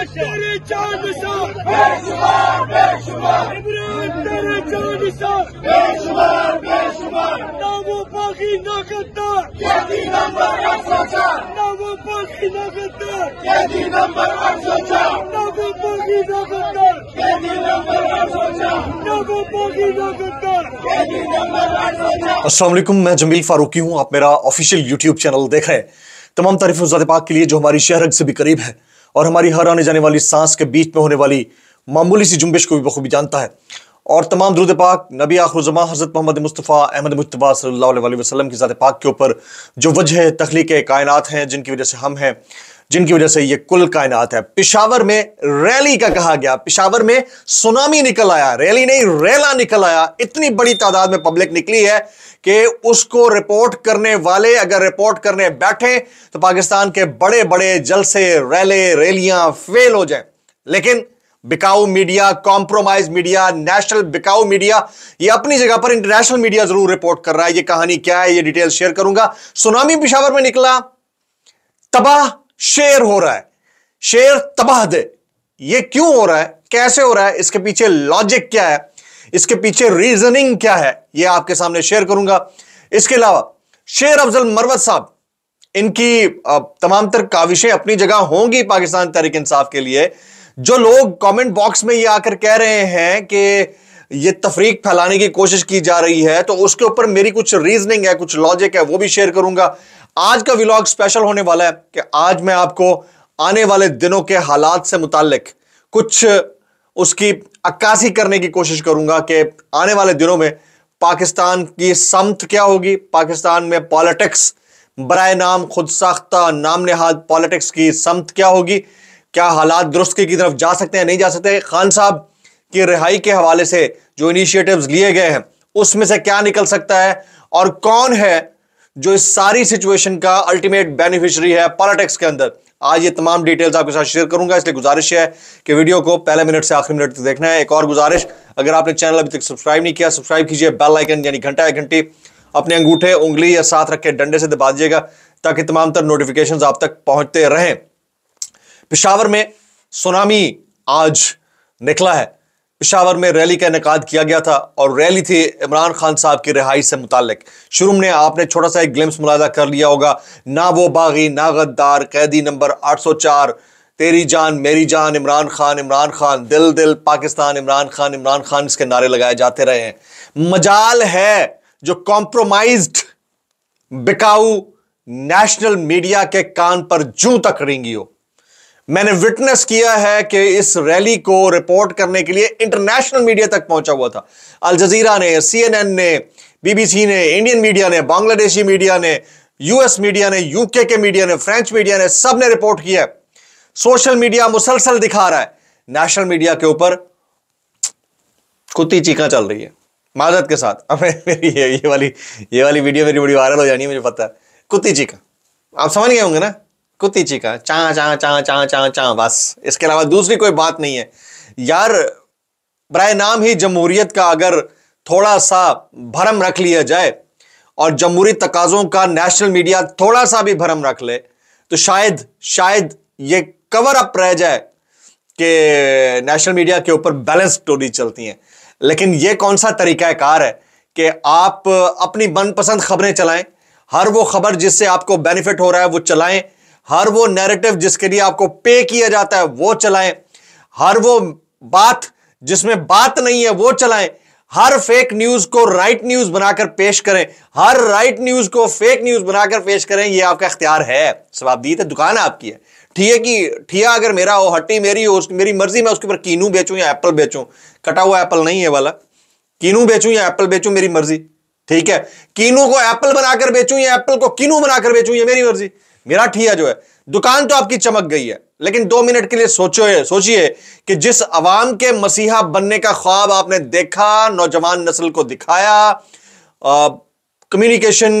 असलम मैं जमील फारूकी हूँ आप मेरा ऑफिशियल यूट्यूब चैनल देख रहे हैं तमाम तारीफ पाक के लिए जो हमारी शहरग से भी करीब है और हमारी हर आने जाने वाली सांस के बीच में होने वाली मामूली सी जुम्बिश को भी बखूबी जानता है और तमाम दुरुद पाक नबी आखरुजमा हज़रत मोहम्मद मुस्तफ़ा अहमद मुशतबा सल्ला वसलम की ज़ात पाक के ऊपर जो वजह तख्लीक कायनत हैं जिनकी वजह से हम हैं जिनकी वजह से ये कुल कायनात है पिशावर में रैली का कहा गया पिशावर में सुनामी निकल आया रैली नहीं रैला निकल आया इतनी बड़ी तादाद में पब्लिक निकली है कि उसको रिपोर्ट करने वाले अगर रिपोर्ट करने बैठे तो पाकिस्तान के बड़े बड़े जलसे रैले रैलियां फेल हो जाए लेकिन बिकाऊ मीडिया कॉम्प्रोमाइज मीडिया नेशनल बिकाऊ मीडिया ये अपनी जगह पर इंटरनेशनल मीडिया जरूर रिपोर्ट कर रहा है ये कहानी क्या है ये डिटेल शेयर करूंगा सुनामी पिशावर में निकला तबाह शेयर हो रहा है शेयर तबाह दे ये क्यों हो रहा है कैसे हो रहा है इसके पीछे लॉजिक क्या है इसके पीछे रीजनिंग क्या है ये आपके सामने शेयर करूंगा इसके अलावा शेर अफजल मरवत साहब इनकी तमाम तर काविशें अपनी जगह होंगी पाकिस्तान तहरीक इंसाफ के लिए जो लोग कमेंट बॉक्स में ये आकर कह रहे हैं कि ये तफरीक फैलाने की कोशिश की जा रही है तो उसके ऊपर मेरी कुछ रीजनिंग है कुछ लॉजिक है वो भी शेयर करूंगा आज का व्लॉग स्पेशल होने वाला है कि आज मैं आपको आने वाले दिनों के हालात से मुतालिक कुछ उसकी अक्कासी करने की कोशिश करूंगा कि आने वाले दिनों में पाकिस्तान की समत क्या होगी पाकिस्तान में पॉलिटिक्स बर नाम खुद साख्ता नाम नहाद पॉलिटिक्स की समत क्या होगी क्या हालात दुरुस्त की तरफ जा सकते हैं नहीं जा सकते खान साहब की रिहाई के हवाले से जो इनिशिएटिव्स लिए गए हैं उसमें से क्या निकल सकता है और कौन है जो इस सारी सिचुएशन का अल्टीमेट बेनिफिशियरी है पॉलिटिक्स के अंदर आज ये तमाम डिटेल्स आपके साथ शेयर करूंगा इसलिए गुजारिश है कि वीडियो को पहले मिनट से आखिरी मिनट तक देखना है एक और गुजारिश अगर आपने चैनल अभी तक सब्सक्राइब नहीं किया सब्सक्राइब कीजिए बेल आइकन यानी घंटा एक घंटी अपने अंगूठे उंगली या साथ रखे डंडे से दबा दीजिएगा ताकि तमाम तर नोटिफिकेशन आप तक पहुंचते रहें पिशावर में सुनामी आज निकला है पिशावर में रैली का इनका किया गया था और रैली थी इमरान खान साहब की रिहाई से मुतक शुरू में आपने छोटा सा एक ग्लिम्स मुलाजा कर लिया होगा ना वो बागी ना गद्दार कैदी नंबर आठ सौ चार तेरी जान मेरी जान इमरान खान इमरान खान दिल दिल पाकिस्तान इमरान खान इमरान खान इसके नारे लगाए जाते रहे हैं मजाल है जो कॉम्प्रोमाइज बिकाऊ नेशनल मीडिया के कान पर जू तक रेंगी हो मैंने विटनेस किया है कि इस रैली को रिपोर्ट करने के लिए इंटरनेशनल मीडिया तक पहुंचा हुआ था अल जजीरा ने सीएनएन ने बीबीसी ने इंडियन मीडिया ने बांग्लादेशी मीडिया ने यूएस मीडिया ने यूके के मीडिया ने फ्रेंच मीडिया ने सब ने रिपोर्ट किया है सोशल मीडिया मुसलसल दिखा रहा है नेशनल मीडिया के ऊपर कुत्ती चीखा चल रही है माजत के साथ अब मेरी ये, ये वाली ये वाली वीडियो मेरी बड़ी वायरल हो जानी है मुझे पता है कुत्ती चीखा आप समझ गए होंगे ना कुत्ती चीखा चा चा चा चा चा चा बस इसके अलावा दूसरी कोई बात नहीं है यार ब्राय नाम ही जमहूरियत का अगर थोड़ा सा भरम रख लिया जाए और जमहूरी तकाज़ों का नेशनल मीडिया थोड़ा सा भी भरम रख ले तो शायद शायद ये कवर अप रह जाए कि नेशनल मीडिया के ऊपर बैलेंस स्टोरी चलती हैं लेकिन ये कौन सा तरीका कार है कि आप अपनी मनपसंद खबरें चलाएं हर वो खबर जिससे आपको बेनिफिट हो रहा है वो चलाएं हर वो नैरेटिव जिसके लिए आपको पे किया जाता है वो चलाएं हर वो बात जिसमें बात नहीं है वो चलाएं हर फेक न्यूज को राइट न्यूज बनाकर पेश करें हर राइट न्यूज को फेक न्यूज बनाकर पेश करें ये आपका इख्तियार है दी थे दुकान आपकी है ठीक है कि ठिया अगर मेरा हो हट्टी मेरी हो मेरी मर्जी मैं उसके ऊपर कीनू बेचूं या एप्पल बेचूं कटा हुआ एप्पल नहीं है वाला कीनू बेचूं या एप्पल बेचूं मेरी मर्जी ठीक है कीनू को एप्पल बनाकर बेचू या एप्पल को किनू बनाकर बेचू ये मेरी मर्जी मेरा ठिया जो है दुकान तो आपकी चमक गई है लेकिन दो मिनट के लिए सोचो सोचिए कि जिस अवाम के मसीहा बनने का ख्वाब आपने देखा नौजवान नस्ल को दिखाया कम्युनिकेशन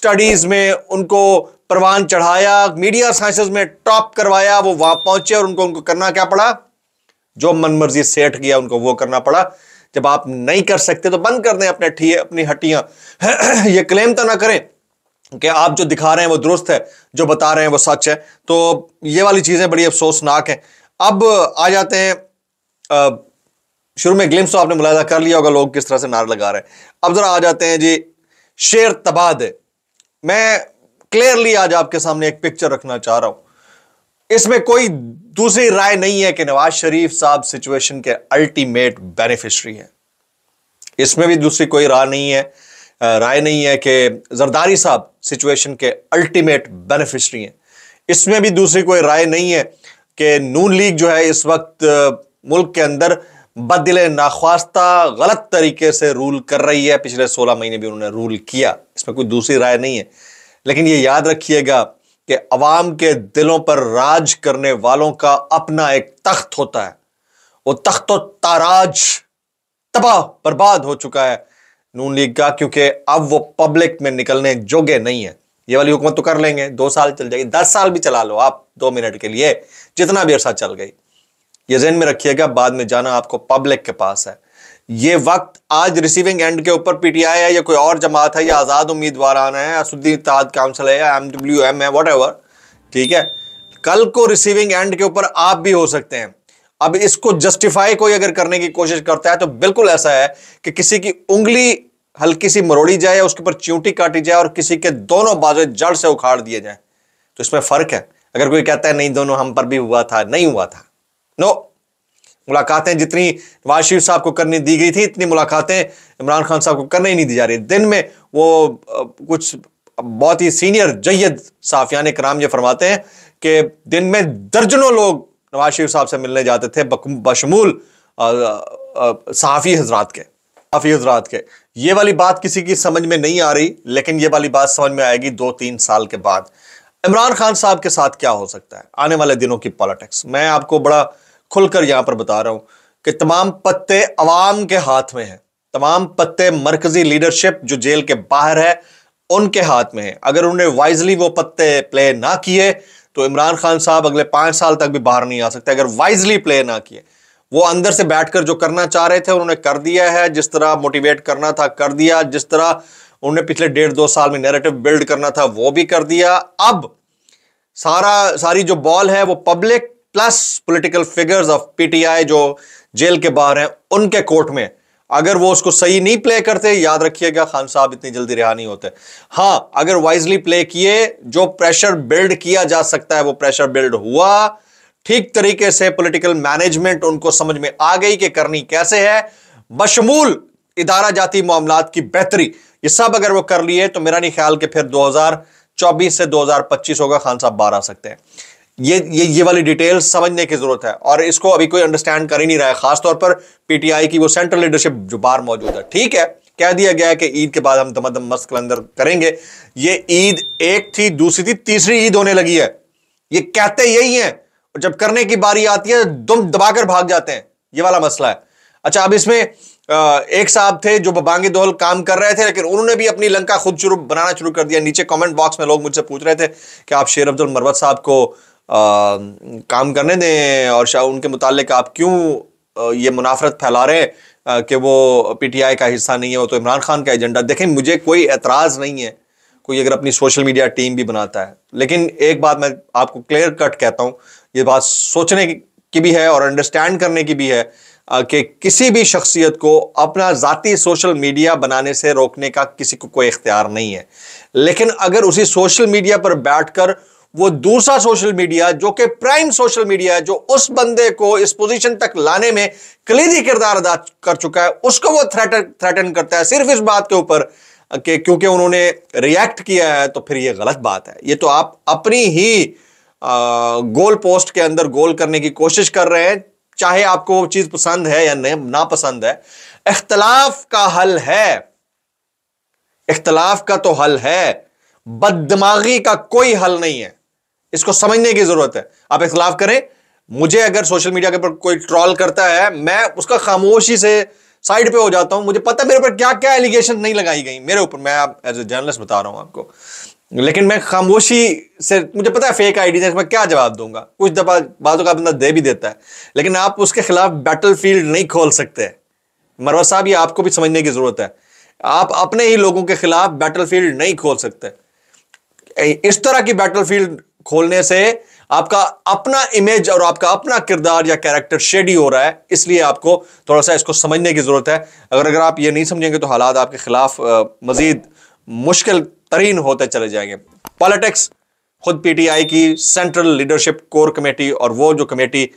स्टडीज में उनको परवान चढ़ाया मीडिया साइंसेस में टॉप करवाया वो वहां पहुंचे और उनको उनको करना क्या पड़ा जो मनमर्जी सेठ किया उनको वो करना पड़ा जब आप नहीं कर सकते तो बंद कर दें अपने ठिए अपनी हटियां ये क्लेम तो ना करें कि आप जो दिखा रहे हैं वो दुरुस्त है जो बता रहे हैं वो सच है तो ये वाली चीज़ें बड़ी अफसोसनाक हैं अब आ जाते हैं शुरू में ग्लिम्स तो आपने मुलायदा कर लिया होगा लोग किस तरह से नार लगा रहे हैं अब ज़रा आ जाते हैं जी शेर तबाद मैं क्लियरली आज आपके सामने एक पिक्चर रखना चाह रहा हूँ इसमें कोई दूसरी राय नहीं है कि नवाज शरीफ साहब सिचुएशन के अल्टीमेट बेनिफिशरी हैं इसमें भी दूसरी कोई राय नहीं है राय नहीं है कि जरदारी साहब सिचुएशन के अल्टीमेट बेनिफिशरी हैं इसमें भी दूसरी कोई राय नहीं है कि नून लीग जो है इस वक्त मुल्क के अंदर बदल नाख्वास्ता गलत तरीके से रूल कर रही है पिछले सोलह महीने भी उन्होंने रूल किया इसमें कोई दूसरी राय नहीं है लेकिन ये याद रखिएगा कि अवाम के दिलों पर राज करने वालों का अपना एक तख्त होता है वो तख्त ताराज तबाह बर्बाद हो चुका है नून लीग का क्योंकि अब वो पब्लिक में निकलने जोगे नहीं है ये वाली हुकूमत तो कर लेंगे दो साल चल जाएगी दस साल भी चला लो आप दो मिनट के लिए जितना भी अरसा चल गई ये जहन में रखिएगा बाद में जाना आपको पब्लिक के पास है ये वक्त आज रिसीविंग एंड के ऊपर पीटीआई है या कोई और जमात है या आज़ाद उम्मीदवार आना है असुद्दीन इतिहाद काउंसिल है या एम डब्ल्यू एम है वट ठीक है कल को रिसीविंग एंड के ऊपर आप भी हो सकते हैं अब इसको जस्टिफाई कोई अगर करने की कोशिश करता है तो बिल्कुल ऐसा है कि किसी की उंगली हल्की सी मरोड़ी जाए उसके ऊपर च्यूटी काटी जाए और किसी के दोनों बाजू जड़ से उखाड़ दिए जाए तो इसमें फर्क है अगर कोई कहता है नहीं दोनों हम पर भी हुआ था नहीं हुआ था नो मुलाकातें जितनी नवाज शरीफ साहब को करनी दी गई थी इतनी मुलाकातें इमरान खान साहब को करने ही नहीं दी जा रही दिन में वो कुछ बहुत ही सीनियर जयद साफियान कराम ये फरमाते हैं कि दिन में दर्जनों लोग नवाज शरीफ साहब से मिलने जाते थे बशमूल सहाफ़ी हजरात के सहाफ़ी हजरात के ये वाली बात किसी की समझ में नहीं आ रही लेकिन ये वाली बात समझ में आएगी दो तीन साल के बाद इमरान खान साहब के साथ क्या हो सकता है आने वाले दिनों की पॉलिटिक्स मैं आपको बड़ा खुलकर यहां पर बता रहा हूं कि तमाम पत्ते अवाम के हाथ में हैं तमाम पत्ते मरकजी लीडरशिप जो जेल के बाहर है उनके हाथ में है अगर उन्होंने वाइजली वो पत्ते प्ले ना किए तो इमरान खान साहब अगले पांच साल तक भी बाहर नहीं आ सकते अगर वाइजली प्ले ना किए वो अंदर से बैठकर जो करना चाह रहे थे उन्होंने कर दिया है जिस तरह मोटिवेट करना था कर दिया जिस तरह उन्होंने पिछले डेढ़ दो साल में नैरेटिव बिल्ड करना था वो भी कर दिया अब सारा सारी जो बॉल है वो public plus political figures of PTI जो जेल के बाहर हैं उनके कोर्ट में अगर वो उसको सही नहीं प्ले करते याद रखिएगा खान साहब इतनी जल्दी रिहा नहीं होते हाँ अगर वाइजली प्ले किए जो प्रेशर बिल्ड किया जा सकता है वो प्रेशर बिल्ड हुआ ठीक तरीके से पॉलिटिकल मैनेजमेंट उनको समझ में आ गई कि करनी कैसे है बशमूल इदारा जाती मामला की बेहतरी ये सब अगर वो कर लिए तो मेरा नहीं ख्याल कि फिर 2024 से 2025 होगा खान साहब बाहर आ सकते हैं ये ये ये वाली डिटेल समझने की जरूरत है और इसको अभी कोई अंडरस्टैंड कर ही नहीं रहा है खासतौर पर पीटीआई की वो सेंट्रल लीडरशिप जो बाहर मौजूद है ठीक है कह दिया गया है कि ईद के बाद हम दमदम मस्क अंदर करेंगे ये ईद एक थी दूसरी थी तीसरी ईद होने लगी है ये कहते यही है और जब करने की बारी आती है दुम दबाकर भाग जाते हैं ये वाला मसला है अच्छा अब इसमें एक साहब थे जो बबांगी दोहल काम कर रहे थे लेकिन उन्होंने भी अपनी लंका खुद शुरू बनाना शुरू कर दिया नीचे कमेंट बॉक्स में लोग मुझसे पूछ रहे थे कि आप शेर अब्दुल मरवत साहब को काम करने दें और शाह उनके मुतालिक आप क्यों ये मुनाफरत फैला रहे हैं कि वो पीटीआई का हिस्सा नहीं है वो तो इमरान खान का एजेंडा देखें मुझे कोई एतराज़ नहीं है कोई अगर अपनी सोशल मीडिया टीम भी बनाता है लेकिन एक बात मैं आपको क्लियर कट कहता हूँ ये बात सोचने की भी है और अंडरस्टैंड करने की भी है कि किसी भी शख्सियत को अपना ज़ाती सोशल मीडिया बनाने से रोकने का किसी को कोई इख्तियार नहीं है लेकिन अगर उसी सोशल मीडिया पर बैठ कर वो दूसरा सोशल मीडिया जो कि प्राइम सोशल मीडिया है जो उस बंदे को इस पोजीशन तक लाने में कलीदी किरदार अदा कर चुका है उसको वो थ्रेट थ्रेटन करता है सिर्फ इस बात के ऊपर कि क्योंकि उन्होंने रिएक्ट किया है तो फिर ये गलत बात है ये तो आप अपनी ही आ, गोल पोस्ट के अंदर गोल करने की कोशिश कर रहे हैं चाहे आपको वो चीज पसंद है या नहीं ना पसंद है इख्तलाफ का हल है इख्तलाफ का तो हल है बदमागी का कोई हल नहीं है इसको समझने की जरूरत है आप इख्तलाफ करें मुझे अगर सोशल मीडिया के ऊपर कोई ट्रॉल करता है मैं उसका खामोशी से साइड पे हो जाता हूं मुझे पता मेरे ऊपर क्या क्या एलिगेशन नहीं लगाई गई मेरे ऊपर मैं आप एज ए जर्नलिस्ट बता रहा हूं आपको लेकिन मैं खामोशी से मुझे पता है फेक आईडी डी मैं क्या जवाब दूंगा कुछ दफा बातों का बंदा दे भी देता है लेकिन आप उसके खिलाफ बैटल फील्ड नहीं खोल सकते मरवा साहब ये आपको भी समझने की जरूरत है आप अपने ही लोगों के खिलाफ बैटल फील्ड नहीं खोल सकते इस तरह की बैटल फील्ड खोलने से आपका अपना इमेज और आपका अपना किरदार या कैरेक्टर शेडी हो रहा है इसलिए आपको थोड़ा सा इसको समझने की ज़रूरत है अगर अगर आप ये नहीं समझेंगे तो हालात आपके खिलाफ मज़ीद मुश्किल तरीन होते चले जाएंगे पॉलिटिक्स खुद पीटीआई की सेंट्रल लीडरशिप कोर कमेटी और वो जो कमेटी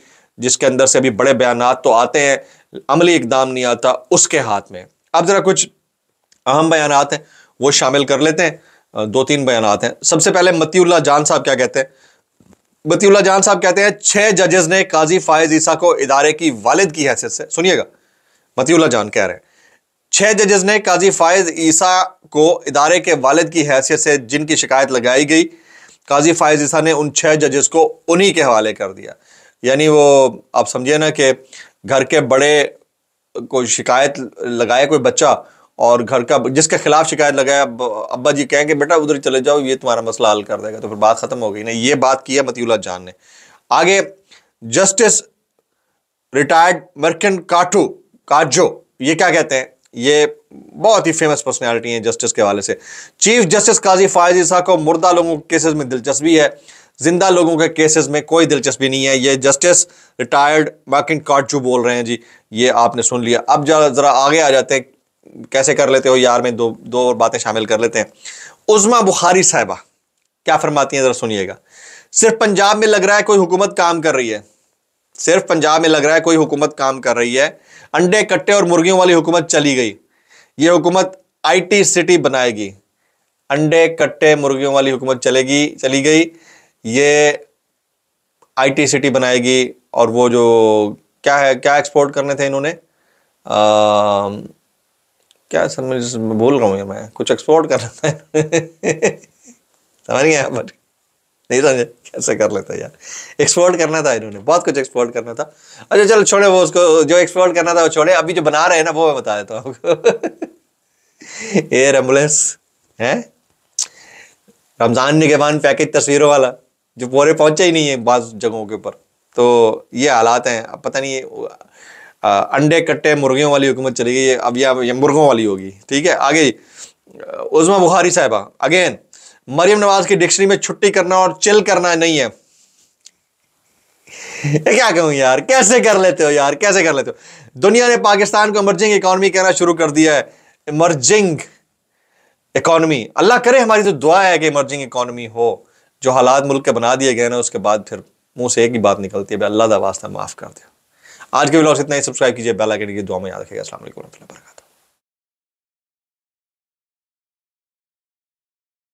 जिसके अंदर से अभी बड़े बयान तो आते हैं अमली इकदाम नहीं आता उसके हाथ में अब ज़रा कुछ अहम बयान हैं वो शामिल कर लेते हैं दो तीन बयान हैं सबसे पहले मतीउल्ला जान साहब क्या कहते हैं मतीउल्ला जान साहब कहते हैं छह जजेस ने काजी फायज ईसा को इदारे की वालिद की हैसियत से सुनिएगा मतीउल्ला जान कह रहे हैं छह जजेस ने काजी फायज ईसा को इदारे के वालिद की हैसियत से जिनकी शिकायत लगाई गई काजी फायज ईसा ने उन छह जजेस को उन्हीं के हवाले कर दिया यानी वो आप समझिए ना कि घर के बड़े को शिकायत लगाए कोई बच्चा और घर का जिसके खिलाफ शिकायत लगाया अब्बा जी कहेंगे बेटा उधर चले जाओ ये तुम्हारा मसला हल कर देगा तो फिर बात ख़त्म हो गई ना ये बात की है मतीउल्ला जान ने आगे जस्टिस रिटायर्ड मर्कन काटू काजो ये क्या कहते हैं ये बहुत ही फेमस पर्सनैलिटी है जस्टिस के हवाले से चीफ जस्टिस काजी फायज ईसा को मुर्दा लोगों के केसेस में दिलचस्पी है जिंदा लोगों के केसेस में कोई दिलचस्पी नहीं है ये जस्टिस रिटायर्ड मार्किन काटजू बोल रहे हैं जी ये आपने सुन लिया अब जरा ज़रा आगे आ जाते हैं कैसे कर लेते हो यार में दो दो और बातें शामिल कर लेते हैं उज़मा बुखारी साहबा क्या फरमाती हैं ज़रा सुनिएगा सिर्फ पंजाब में लग रहा है कोई हुकूमत काम कर रही है सिर्फ पंजाब में लग रहा है कोई हुकूमत काम कर रही है अंडे कट्टे और मुर्गियों वाली हुकूमत चली गई ये हुकूमत आईटी सिटी बनाएगी अंडे कट्टे मुर्गियों वाली हुकूमत चलेगी चली गई ये आईटी सिटी बनाएगी और वो जो क्या है क्या एक्सपोर्ट करने थे इन्होंने आ, क्या सर मैं बोल रहा हूँ ये मैं कुछ एक्सपोर्ट कर रहा था समझ गया बट नहीं समझे कैसे कर लेता यार एक्सपोर्ट करना था इन्होंने बहुत कुछ एक्सपोर्ट करना था अच्छा चलो छोड़े वो उसको जो एक्सपोर्ट करना था वो छोड़े अभी जो बना रहे हैं ना वो मैं बता देता हूँ आपको एयर एम्बुलेंस है रमज़ान निगेबान पैकेज तस्वीरों वाला जो पूरे पहुँचे ही नहीं है बाज़ जगहों के ऊपर तो ये हालात हैं अब पता नहीं अंडे कट्टे मुर्गियों वाली हुकूमत चली गई अब यह मुर्गों वाली होगी ठीक है आगे उजमा बुखारी साहबा अगेन मरियम नवाज की डिक्शनरी में छुट्टी करना और चिल करना नहीं है क्या कहूँ यार कैसे कर लेते हो यार कैसे कर लेते हो दुनिया ने पाकिस्तान को इमरजिंग इकोनॉमी कहना शुरू कर दिया है इमरजिंग इकोनॉमी अल्लाह करे हमारी तो दुआ है कि इमरजिंग इकोनॉमी हो जो हालात मुल्क के बना दिए गए ना उसके बाद फिर मुंह से एक ही बात निकलती है अल्लाह का वास्ता माफ़ कर दो आज के ब्लॉग इतना ही सब्सक्राइब कीजिए बेल आइकन की दुआ में याद रखिएगा असल वरहमल